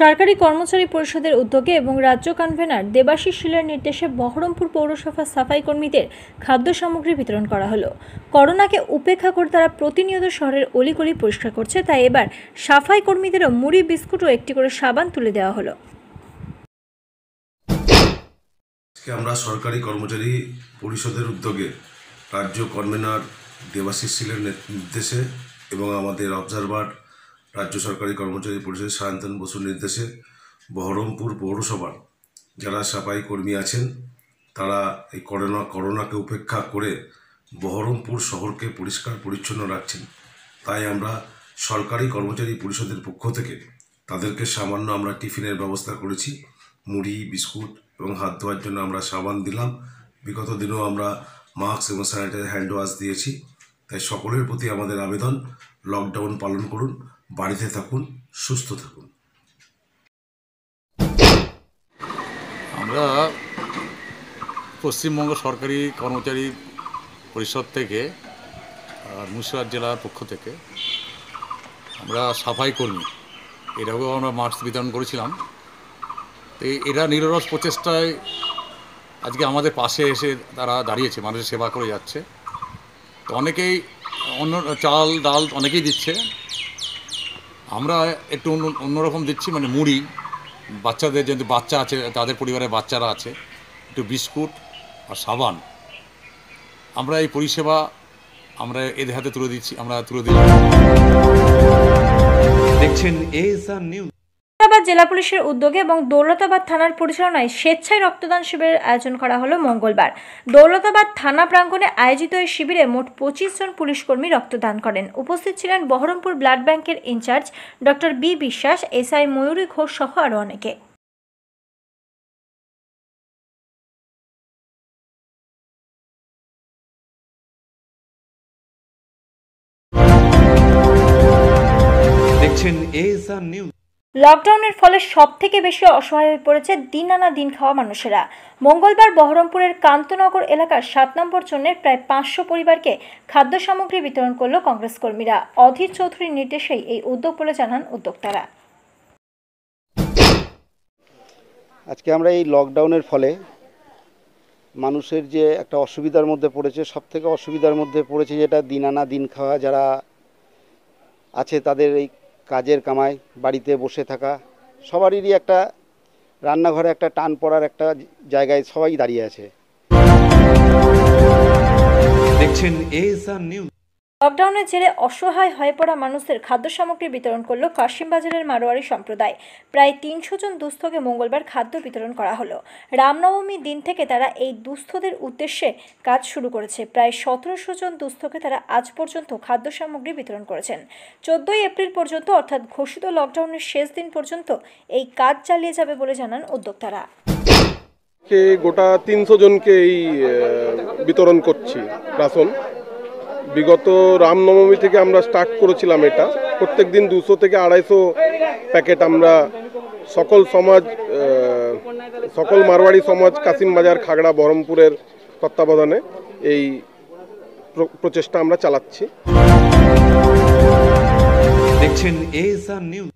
সরকারি কর্মচারী পরিষদের উদ্যোগে এবং রাজ্য কনভেনার দেবাশিস শিলার নির্দেশে বহরমপুর পৌরসভা সাফাই কর্মীদের খাদ্য সামগ্রী বিতরণ করা হলো করোনাকে উপেক্ষা করে তারা প্রতিনিয়ত শহরের অলিগলি পরিষ্কার করছে তাই এবার সাফাই কর্মীদেরও মুড়ি বিস্কুট ও একটি করে সাবান তুলে দেওয়া হলো আমরা সরকারি কর্মচারী পরিষদের উদ্যোগে রাজ্য কনভেনার দেবাশিস শিলের নির্দেশে এবং আমাদের অবজারভার রাজ্য সরকারি কর্মচারী পরিষদের সায়ন্তন বসুর নির্দেশে বহরমপুর পৌরসভার যারা সাফাই কর্মী আছেন তারা এই করোনা করোনাকে উপেক্ষা করে বহরমপুর শহরকে পরিষ্কার পরিচ্ছন্ন রাখছেন তাই আমরা সরকারি কর্মচারী পরিষদের পক্ষ থেকে তাদেরকে সামান্য আমরা টিফিনের ব্যবস্থা করেছি মুড়ি বিস্কুট এবং হাত ধোয়ার জন্য আমরা সাবান দিলাম বিগত দিনেও আমরা মাস্ক এবং স্যানিটাইজার হ্যান্ড ওয়াশ দিয়েছি তাই সকলের প্রতি আমাদের আবেদন লকডাউন পালন করুন বাড়িতে থাকুন সুস্থ থাকুন আমরা পশ্চিমবঙ্গ সরকারি কর্মচারী পরিষদ থেকে আর মুর্শিদাবাদ জেলার পক্ষ থেকে আমরা সাফাই কর্মী এটাকেও আমরা মাস্ক বিতরণ করেছিলাম তো এরা নিরস প্রচেষ্টায় আজকে আমাদের পাশে এসে তারা দাঁড়িয়েছে মানুষের সেবা করে যাচ্ছে তো অনেকেই অন্য চাল ডাল অনেকেই দিচ্ছে আমরা একটু অন্য অন্যরকম দিচ্ছি মানে মুড়ি বাচ্চাদের যেহেতু বাচ্চা আছে তাদের পরিবারে বাচ্চারা আছে একটু বিস্কুট আর সাবান আমরা এই পরিষেবা আমরা এদের হাতে তুলে দিচ্ছি আমরা তুলে দিচ্ছি দেখছেন এ নিউজ দৌলতাবাদ জেলা পুলিশের উদ্যোগে এবং দৌলতাবাদ থানার পরিচালনায় স্বেচ্ছায় রক্তদান শিবিরের আয়োজন করা হলো মঙ্গলবার দৌলতাবাদ থানা প্রাঙ্গণে আয়োজিত এই শিবিরে মোট পঁচিশ জন পুলিশকর্মী রক্তদান করেন উপস্থিত ছিলেন বহরমপুর ব্লাড ব্যাংকের incharge doctor B Biswas S I Mayuri Ghosh সহ আরও অনেকে দেখছেন নিউজ লকডাউনের ফলে সব থেকে বেশি অসহায় হয়ে পড়েছে দিন আনা দিন খাওয়া মানুষেরা মঙ্গলবার বহরমপুরের কান্তনগর এলাকার সাত নম্বর জনের প্রায় পাঁচশো পরিবারকে খাদ্য সামগ্রী বিতরণ করল কংগ্রেস কর্মীরা অধীর চৌধুরীর নির্দেশেই এই উদ্যোগ বলে জানান উদ্যোক্তারা আজকে আমরা এই লকডাউনের ফলে মানুষের যে একটা অসুবিধার মধ্যে পড়েছে সব থেকে অসুবিধার মধ্যে পড়েছে যেটা দিন আনা দিন খাওয়া যারা আছে তাদের এই কাজের কামাই বাড়িতে বসে থাকা সবারই একটা রান্নাঘরে একটা টান পড়ার একটা জায়গায় সবাই দাঁড়িয়ে আছে দেখছেন নিউজ লকডাউনের জেরে অসহায় হয়ে পড়া মানুষদের খাদ্য সামগ্রী বিতরণ কাশিম কাশিমবাজারের মারোয়ারি সম্প্রদায় প্রায় তিনশো জন দুস্থকে মঙ্গলবার খাদ্য বিতরণ করা হলো রামনবমীর দিন থেকে তারা এই দুস্থদের উদ্দেশ্যে কাজ শুরু করেছে প্রায় সতেরোশো জন দুস্থকে তারা আজ পর্যন্ত খাদ্য সামগ্রী বিতরণ করেছেন চোদ্দই এপ্রিল পর্যন্ত অর্থাৎ ঘোষিত লকডাউনের শেষ দিন পর্যন্ত এই কাজ চালিয়ে যাবে বলে জানান উদ্যোক্তারা গোটা তিনশো জনকে এই বিতরণ করছি রাসন বিগত রামনবমী থেকে আমরা স্টার্ট করেছিলাম এটা প্রত্যেক দিন দুশো থেকে আড়াইশো প্যাকেট আমরা সকল সমাজ সকল মারওয়াড়ি সমাজ কাসিম বাজার খাগড়া বহরমপুরের তত্ত্বাবধানে এই প্রচেষ্টা আমরা চালাচ্ছি দেখছেন নিউজ